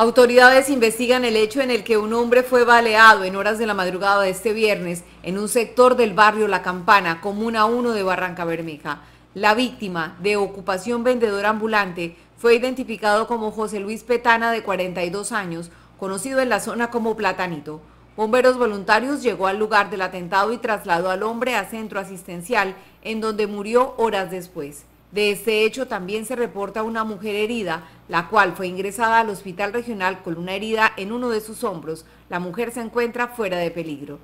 Autoridades investigan el hecho en el que un hombre fue baleado en horas de la madrugada de este viernes en un sector del barrio La Campana, Comuna 1 de Barranca Bermeja. La víctima, de ocupación vendedora ambulante, fue identificado como José Luis Petana, de 42 años, conocido en la zona como Platanito. Bomberos voluntarios llegó al lugar del atentado y trasladó al hombre a centro asistencial, en donde murió horas después. De este hecho también se reporta una mujer herida, la cual fue ingresada al hospital regional con una herida en uno de sus hombros. La mujer se encuentra fuera de peligro.